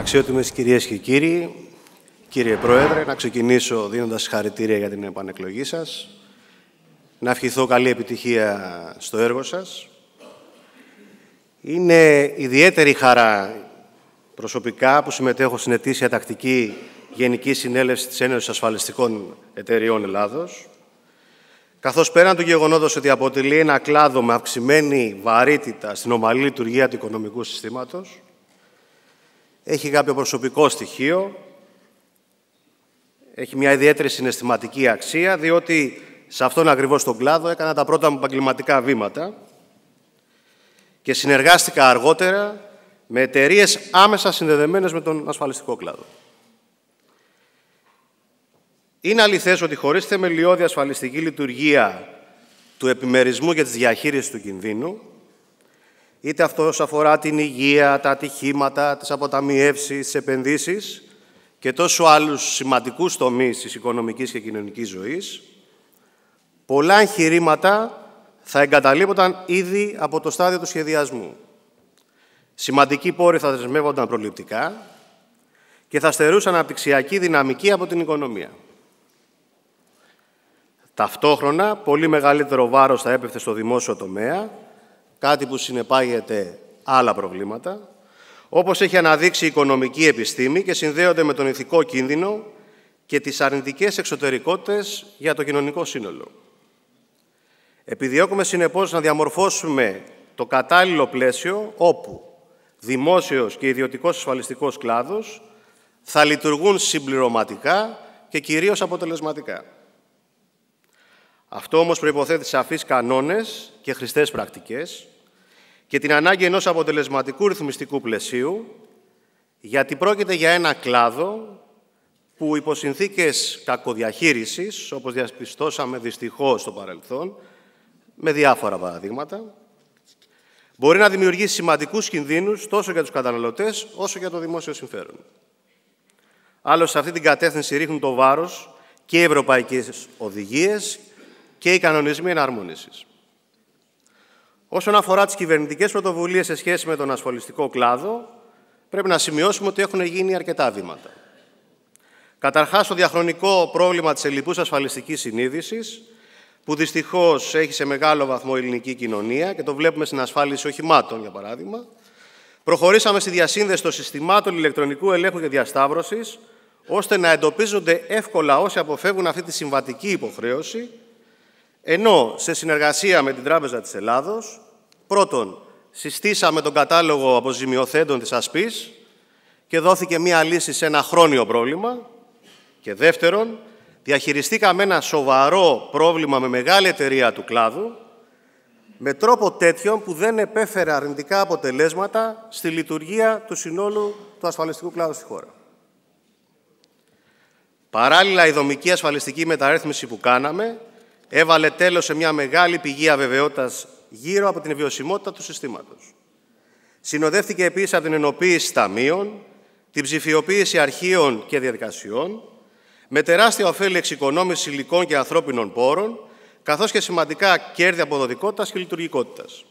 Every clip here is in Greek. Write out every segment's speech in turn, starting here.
Αξιότιμες κυρίες και κύριοι, κύριε Πρόεδρε, να ξεκινήσω δίνοντας χαρητήρια για την επανεκλογή σας. Να ευχηθώ καλή επιτυχία στο έργο σας. Είναι ιδιαίτερη χαρά προσωπικά που συμμετέχω στην ετήσια τακτική Γενική Συνέλευση της Ένωσης Ασφαλιστικών Εταιριών Ελλάδος, καθώς πέραν του γεγονότος ότι αποτελεί ένα κλάδο με αυξημένη βαρύτητα στην ομαλή λειτουργία του οικονομικού συστήματος, έχει κάποιο προσωπικό στοιχείο, έχει μια ιδιαίτερη συναισθηματική αξία, διότι σε αυτόν ακριβώς τον κλάδο έκανα τα πρώτα μου επαγγελματικά βήματα και συνεργάστηκα αργότερα με εταιρείες άμεσα συνδεδεμένες με τον ασφαλιστικό κλάδο. Είναι αληθές ότι χωρίς θεμελιώδη ασφαλιστική λειτουργία του επιμερισμού και της διαχείρισης του κινδύνου, είτε αυτός αφορά την υγεία, τα ατυχήματα, τις αποταμιεύσεις, τις επενδύσεις και τόσο άλλους σημαντικούς τομείς της οικονομικής και κοινωνικής ζωής, πολλά εγχειρήματα θα εγκαταλείπονταν ήδη από το στάδιο του σχεδιασμού. Σημαντικοί πόροι θα δεσμεύονταν προληπτικά και θα στερούσαν αναπτυξιακή δυναμική από την οικονομία. Ταυτόχρονα, πολύ μεγαλύτερο βάρος θα έπεφτε στο δημόσιο τομέα, κάτι που συνεπάγεται άλλα προβλήματα, όπως έχει αναδείξει η οικονομική επιστήμη και συνδέονται με τον ηθικό κίνδυνο και τις αρνητικές εξωτερικότητες για το κοινωνικό σύνολο. Επιδιώκουμε συνεπώς να διαμορφώσουμε το κατάλληλο πλαίσιο όπου δημόσιος και ιδιωτικός ασφαλιστικός κλάδος θα λειτουργούν συμπληρωματικά και κυρίως αποτελεσματικά. Αυτό όμως προϋποθέτει σαφείς κανόνες και χρηστές πρακτικές, και την ανάγκη ενός αποτελεσματικού ρυθμιστικού πλαισίου, γιατί πρόκειται για ένα κλάδο που υπό συνθήκες κακοδιαχείρισης, όπως διαπιστώσαμε δυστυχώς στο παρελθόν, με διάφορα παραδείγματα, μπορεί να δημιουργήσει σημαντικούς κινδύνους τόσο για τους καταναλωτές όσο για το δημόσιο συμφέρον. Άλλωστε, σε αυτή την κατεύθυνση ρίχνουν το βάρος και οι ευρωπαϊκές οδηγίες και οι κανονισμοί εναρμόνισης. Όσον αφορά τις κυβερνητικές πρωτοβουλίες σε σχέση με τον ασφαλιστικό κλάδο, πρέπει να σημειώσουμε ότι έχουν γίνει αρκετά βήματα. Καταρχάς, το διαχρονικό πρόβλημα της ελληπούς ασφαλιστικής συνείδησης, που δυστυχώς έχει σε μεγάλο βαθμό η ελληνική κοινωνία και το βλέπουμε στην ασφάλιση οχημάτων, για παράδειγμα. Προχωρήσαμε στη διασύνδεση των συστημάτων ηλεκτρονικού ελέγχου και διασταύρωσης, ώστε να εντοπίζονται εύκολα όσοι αποφεύγουν αυτή τη συμβατική υποχρέωση ενώ σε συνεργασία με την Τράπεζα της Ελλάδος, πρώτον, συστήσαμε τον κατάλογο αποζημιοθέντων της ΑΣΠΗΣ και δόθηκε μία λύση σε ένα χρόνιο πρόβλημα. Και δεύτερον, διαχειριστήκαμε ένα σοβαρό πρόβλημα με μεγάλη εταιρεία του κλάδου, με τρόπο τέτοιον που δεν επέφερε αρνητικά αποτελέσματα στη λειτουργία του συνόλου του ασφαλιστικού κλάδου στη χώρα. Παράλληλα, η δομική ασφαλιστική μεταρρύθμιση που κάναμε έβαλε τέλος σε μια μεγάλη πηγή αβεβαιότητας γύρω από την βιωσιμότητα του συστήματος. Συνοδεύτηκε επίσης από την ενοποίηση ταμείων, την ψηφιοποίηση αρχείων και διαδικασιών, με τεράστια ωφέλη εξοικονόμηση υλικών και ανθρώπινων πόρων, καθώς και σημαντικά κέρδη αποδοτικότητας και λειτουργικότητας.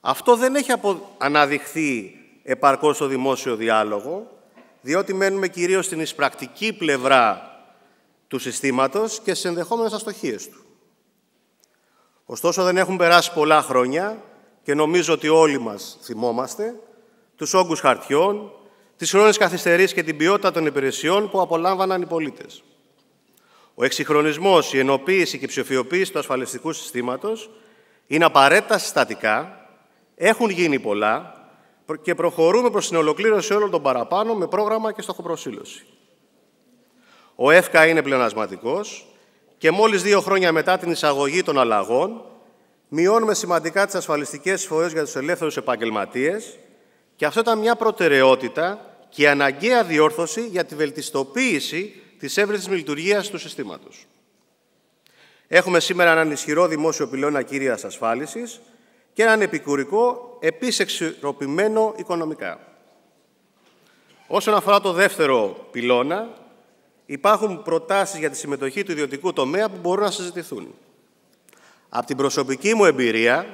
Αυτό δεν έχει αναδειχθεί επαρκώς στο δημόσιο διάλογο, διότι μένουμε κυρίως στην εισπρακτική πλευρά του συστήματος και στις ενδεχόμενες αστοχίες του. Ωστόσο, δεν έχουν περάσει πολλά χρόνια και νομίζω ότι όλοι μας θυμόμαστε τους όγκους χαρτιών, τις χρόνες καθυστερής και την ποιότητα των υπηρεσιών που απολάμβαναν οι πολίτες. Ο εξυγχρονισμός, η ενοποίηση και η ψηφιοποίηση του ασφαλιστικού συστήματος είναι απαραίτητα συστατικά, έχουν γίνει πολλά και προχωρούμε προς την ολοκλήρωση όλων των παραπάνω με πρόγραμμα και στοχοπροσύλωση. Ο ΕΦΚΑ είναι πλεονασματικός και μόλις δύο χρόνια μετά την εισαγωγή των αλλαγών μειώνουμε σημαντικά τις ασφαλιστικές φορές για τους ελεύθερους επαγγελματίες και αυτό ήταν μια προτεραιότητα και αναγκαία διόρθωση για τη βελτιστοποίηση της εύρυθμης λειτουργίας του συστήματος. Έχουμε σήμερα έναν ισχυρό δημόσιο πυλώνα κυρίας ασφάλισης και έναν επικουρικό, επίση οικονομικά. Όσον αφορά το δεύτερο πυλώνα, Υπάρχουν προτάσεις για τη συμμετοχή του ιδιωτικού τομέα που μπορούν να συζητηθούν. Από την προσωπική μου εμπειρία,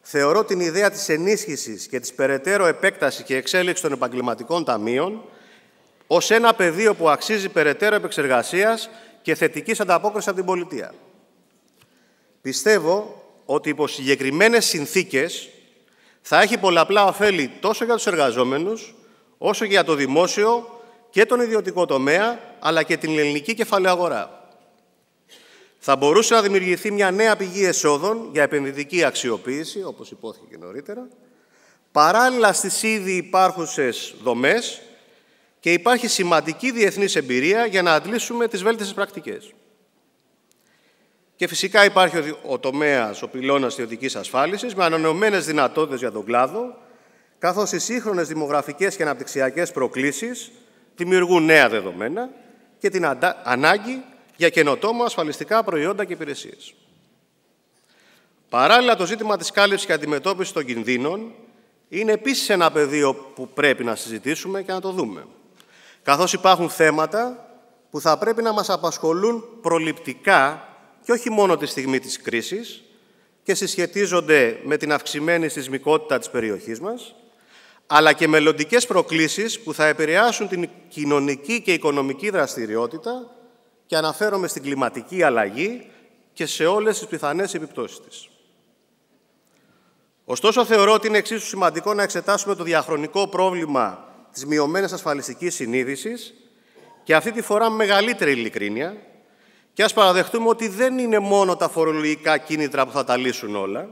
θεωρώ την ιδέα της ενίσχυσης και της περαιτέρω επέκτασης και εξέλιξης των επαγγελματικών ταμείων ως ένα πεδίο που αξίζει περαιτέρω επεξεργασίας και θετικής ανταπόκρισης από την πολιτεία. Πιστεύω ότι υπό συγκεκριμένες συνθήκες θα έχει πολλαπλά ωφέλη τόσο για τους εργαζόμενους, όσο και για το δημόσιο και τον ιδιωτικό τομέα αλλά και την ελληνική κεφαλαία αγορά. Θα μπορούσε να δημιουργηθεί μια νέα πηγή εσόδων για επενδυτική αξιοποίηση, όπως υπόθηκε και νωρίτερα, παράλληλα στις ήδη υπάρχουσες δομές και υπάρχει σημαντική διεθνής εμπειρία για να αντλήσουμε τις βέλτιστες πρακτικές. Και φυσικά υπάρχει ο τομέας, ο πυλώνας ιδιωτικής ασφάλισης, με ανανεωμένες δυνατότητες για τον κλάδο, καθώς οι σύγχρονες δημογραφικές και αναπτυξιακές προκλήσεις δημιουργούν νέα δεδομένα και την ανάγκη για καινοτόμο ασφαλιστικά προϊόντα και υπηρεσίες. Παράλληλα, το ζήτημα της κάλυψης και αντιμετώπισης των κινδύνων είναι επίσης ένα πεδίο που πρέπει να συζητήσουμε και να το δούμε. Καθώς υπάρχουν θέματα που θα πρέπει να μας απασχολούν προληπτικά και όχι μόνο τη στιγμή της κρίσης και συσχετίζονται με την αυξημένη σεισμικότητα της περιοχής μας, αλλά και μελλοντικές προκλήσεις που θα επηρεάσουν την κοινωνική και οικονομική δραστηριότητα και αναφέρομαι στην κλιματική αλλαγή και σε όλες τις πιθανές επιπτώσεις της. Ωστόσο, θεωρώ ότι είναι εξίσου σημαντικό να εξετάσουμε το διαχρονικό πρόβλημα της μειωμένης ασφαλιστικής συνείδησης και αυτή τη φορά με μεγαλύτερη ειλικρίνεια και ας παραδεχτούμε ότι δεν είναι μόνο τα φορολογικά κίνητρα που θα τα λύσουν όλα,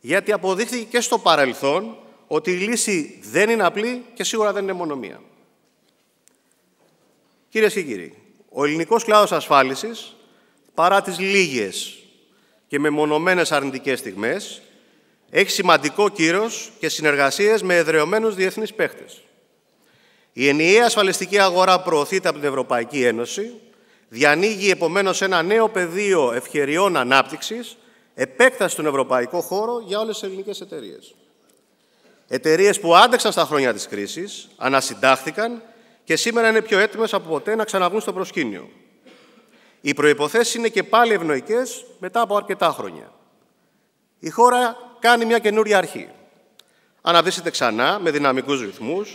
γιατί αποδείχθηκε και στο παρελθόν ότι η λύση δεν είναι απλή και σίγουρα δεν είναι μόνο μία. Κυρίες και κύριοι, ο ελληνικός κλάδος ασφάλισης, παρά τις λίγες και μεμονωμένες αρνητικές στιγμές, έχει σημαντικό κύρος και συνεργασίες με εδρεωμένους διεθνείς παίχτες. Η ενιαία ασφαλιστική αγορά προωθείται από την Ευρωπαϊκή Ένωση, διανοίγει επομένως ένα νέο πεδίο ευκαιριών ανάπτυξης, επέκταση στον ευρωπαϊκό χώρο για όλες τις ελληνικές εταιρείες. Εταιρείες που άντεξαν στα χρόνια της κρίσης, ανασυντάχθηκαν και σήμερα είναι πιο έτοιμες από ποτέ να ξαναβγούν στο προσκήνιο. Οι προποθέσει είναι και πάλι ευνοϊκές μετά από αρκετά χρόνια. Η χώρα κάνει μια καινούρια αρχή. Αναδύσεται ξανά με δυναμικούς ρυθμούς,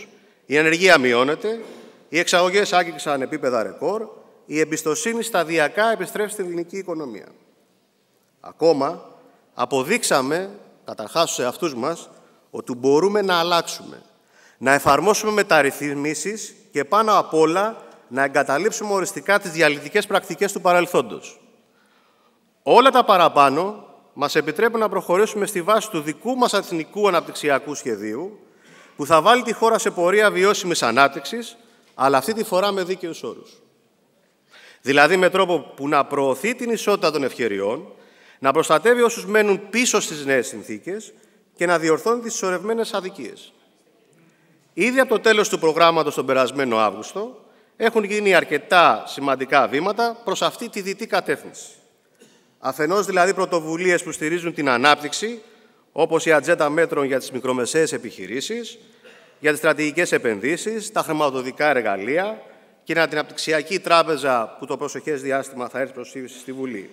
η ενεργία μειώνεται, οι εξαγωγές άγγιξαν επίπεδα ρεκόρ, η εμπιστοσύνη σταδιακά επιστρέφει στην ελληνική οικονομία. Ακόμα, αποδείξαμε, καταρχάς σε αυτούς μας, ότι μπορούμε να αλλάξουμε, να εφαρμόσουμε μεταρρυθμίσεις και πάνω απ' όλα να εγκαταλείψουμε οριστικά τις διαλυτικές πρακτικές του παρελθόντος. Όλα τα παραπάνω μας επιτρέπουν να προχωρήσουμε στη βάση του δικού μας εθνικού αναπτυξιακού σχεδίου, που θα βάλει τη χώρα σε πορεία βιώσιμης ανάπτυξης, αλλά αυτή τη φορά με δίκαιους όρους. Δηλαδή με τρόπο που να προωθεί την ισότητα των ευκαιριών, να προστατεύει όσους μένουν πίσω στις νέες συνθήκες και να διορθώνει τις σωρευμένες αδικίες. Ήδη από το τέλος του προγράμματος τον περασμένο Αύγουστο έχουν γίνει αρκετά σημαντικά βήματα προς αυτή τη δυτή κατεύθυνση. Αφενός δηλαδή πρωτοβουλίες που στηρίζουν την ανάπτυξη, όπως η ατζέντα μέτρων για τις μικρομεσαίες επιχειρήσεις, για τις στρατηγικές επενδύσεις, τα χρηματοδοτικά εργαλεία και την αναπτυξιακή τράπεζα που το προσεχές διάστημα θα έρθει προσφύγηση στη Βουλή.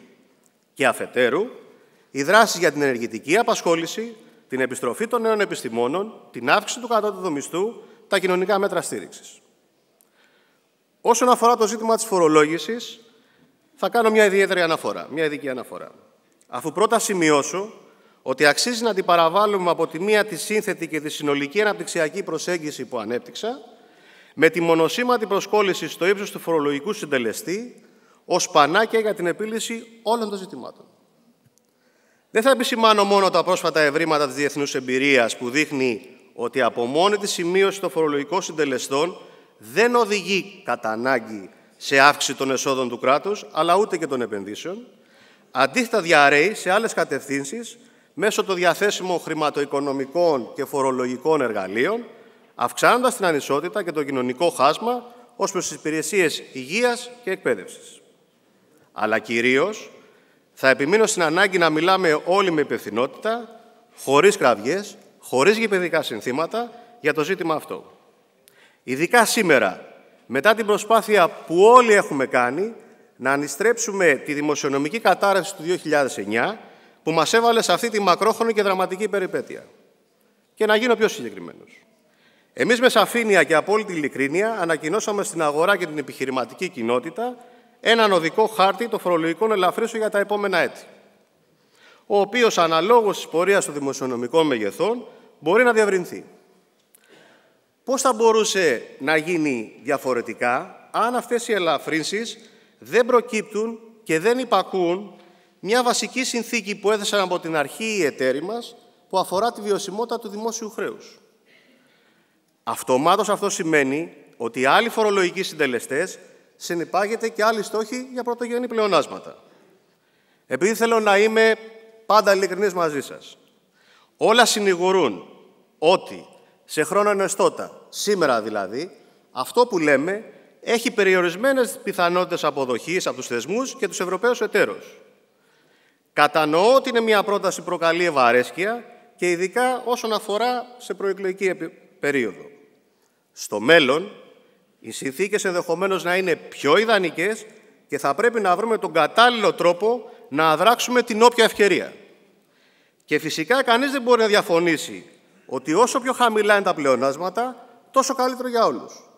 Και αφετέρου, οι δράσεις για την ενεργητική απασχόληση, την επιστροφή των νέων επιστημόνων, την αύξηση του κατώτατου μισθού, τα κοινωνικά μέτρα στήριξης. Όσον αφορά το ζήτημα της φορολόγησης, θα κάνω μια ιδιαίτερη αναφορά, μια ειδική αναφορά. Αφού πρώτα σημειώσω ότι αξίζει να την παραβάλουμε από τη μία τη σύνθετη και τη συνολική αναπτυξιακή προσέγγιση που ανέπτυξα, με τη μονοσήματη προσκόλληση στο ύψος του φορολογικού συντελεστή, ως πανάκια για την επίλυση όλων των ζητημάτων. Δεν θα επισημάνω μόνο τα πρόσφατα ευρήματα της διεθνούς εμπειρίας που δείχνει ότι από μόνη της σημείωση των φορολογικών συντελεστών δεν οδηγεί κατά ανάγκη σε αύξηση των εσόδων του κράτους, αλλά ούτε και των επενδύσεων. Αντίθετα διαρρέει σε άλλες κατευθύνσεις μέσω των διαθέσιμων χρηματοοικονομικών και φορολογικών εργαλείων, αυξάνοντας την ανισότητα και το κοινωνικό χάσμα ως προς τις υπηρεσίες υγείας και εκπαίδευσης. Αλλά κυρίως θα επιμείνω στην ανάγκη να μιλάμε όλοι με υπευθυνότητα, χωρίς κραυγές, χωρίς γηπαιδικά συνθήματα, για το ζήτημα αυτό. Ειδικά σήμερα, μετά την προσπάθεια που όλοι έχουμε κάνει να ανιστρέψουμε τη δημοσιονομική κατάρρευση του 2009, που μας έβαλε σε αυτή τη μακρόχρονη και δραματική περιπέτεια. Και να γίνω πιο συγκεκριμένος. Εμείς με σαφήνεια και απόλυτη ειλικρίνεια ανακοινώσαμε στην αγορά και την επιχειρηματική κοινότητα έναν οδικό χάρτη των φορολογικών ελαφρύσεων για τα επόμενα έτη, ο οποίος αναλόγως της πορείας των δημοσιονομικών μεγεθών μπορεί να διαβρινθεί. Πώς θα μπορούσε να γίνει διαφορετικά αν αυτές οι ελαφρύνσεις δεν προκύπτουν και δεν υπακούν μια βασική συνθήκη που έθεσαν από την αρχή οι εταίροι μας που αφορά τη βιωσιμότητα του δημόσιου χρέους. Αυτομάτως αυτό σημαίνει ότι άλλοι φορολογικοί συντελεστές συνεπάγεται και άλλοι στόχοι για πρωτογενή πλεονάσματα. Επειδή θέλω να είμαι πάντα ειλικρινής μαζί σας, όλα συνηγορούν ότι σε χρόνο ενεστώτα, σήμερα δηλαδή, αυτό που λέμε έχει περιορισμένες πιθανότητες αποδοχής από τους θεσμούς και τους Ευρωπαίους εταίρους. Κατανοώ ότι είναι μια πρόταση προκαλεί ευαρέσκεια και ειδικά όσον αφορά σε προεκλογική περίοδο. Στο μέλλον, οι συνθήκες ενδεχομένως να είναι πιο ιδανικές και θα πρέπει να βρούμε τον κατάλληλο τρόπο να αδράξουμε την όποια ευκαιρία. Και φυσικά κανείς δεν μπορεί να διαφωνήσει ότι όσο πιο χαμηλά είναι τα πλεονάσματα, τόσο καλύτερο για όλους.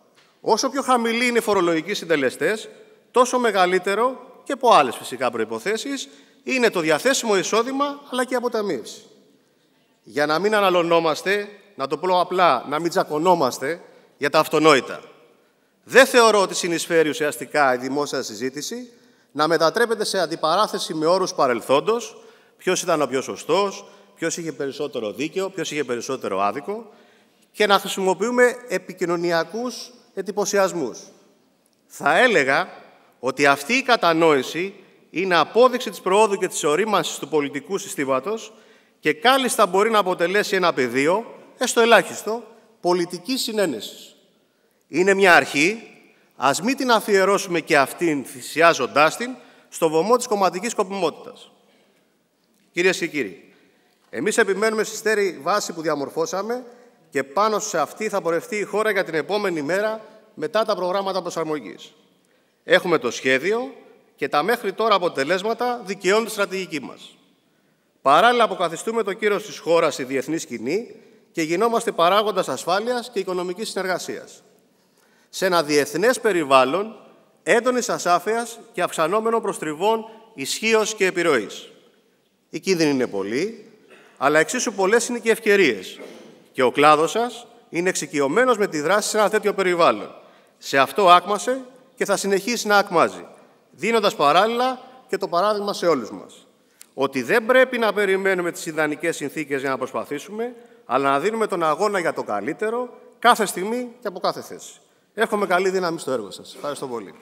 Όσο πιο χαμηλοί είναι οι φορολογικοί συντελεστές, τόσο μεγαλύτερο και από άλλες φυσικά προϋποθέσεις είναι το διαθέσιμο εισόδημα αλλά και η αποταμίευση. Για να μην αναλωνόμαστε, να το πω απλά, να μην τσακωνόμαστε για τα αυτονόητα. Δεν θεωρώ ότι συνεισφέρει ουσιαστικά η δημόσια συζήτηση να μετατρέπεται σε αντιπαράθεση με όρους παρελθόντος, ποιος ήταν ο πιο σωστός, ποιος είχε περισσότερο δίκαιο, ποιος είχε περισσότερο άδικο, και να χρησιμοποιούμε επικοινωνιακούς εντυπωσιασμούς. Θα έλεγα ότι αυτή η κατανόηση είναι απόδειξη της προόδου και της ορίμανσης του πολιτικού συστήματος και κάλλιστα μπορεί να αποτελέσει ένα πεδίο, έστω ελάχιστο, πολιτικής συνένεσης. Είναι μια αρχή, ας μην την αφιερώσουμε και αυτήν θυσιάζοντάς την στο βωμό της κομματικής σκοπιμότητας. Κυρίες και κύριοι, εμείς επιμένουμε στη στέρη βάση που διαμορφώσαμε και πάνω σε αυτή θα πορευτεί η χώρα για την επόμενη μέρα μετά τα προγράμματα προσαρμογής. Έχουμε το σχέδιο και τα μέχρι τώρα αποτελέσματα δικαιώνουν τη στρατηγική μας. Παράλληλα αποκαθιστούμε το κύρος της χώρας στη διεθνή σκηνή και γινόμαστε παράγοντας ασφάλειας και οικονομικής συνεργασίας σε ένα διεθνές περιβάλλον έντονης ασάφειας και αυξανόμενων προστριβών ισχύως και επιρροής. Οι κίνδυνοι είναι πολλοί, αλλά εξίσου πολλές είναι και ευκαιρίες. Και ο κλάδος σας είναι εξοικειωμένος με τη δράση σε ένα τέτοιο περιβάλλον. Σε αυτό άκμασε και θα συνεχίσει να ακμάζει, δίνοντας παράλληλα και το παράδειγμα σε όλους μας. Ότι δεν πρέπει να περιμένουμε τις ιδανικές συνθήκες για να προσπαθήσουμε, αλλά να δίνουμε τον αγώνα για το καλύτερο κάθε στιγμή και από κάθε θέση. Εύχομαι καλή δύναμη στο έργο σας. Ευχαριστώ πολύ.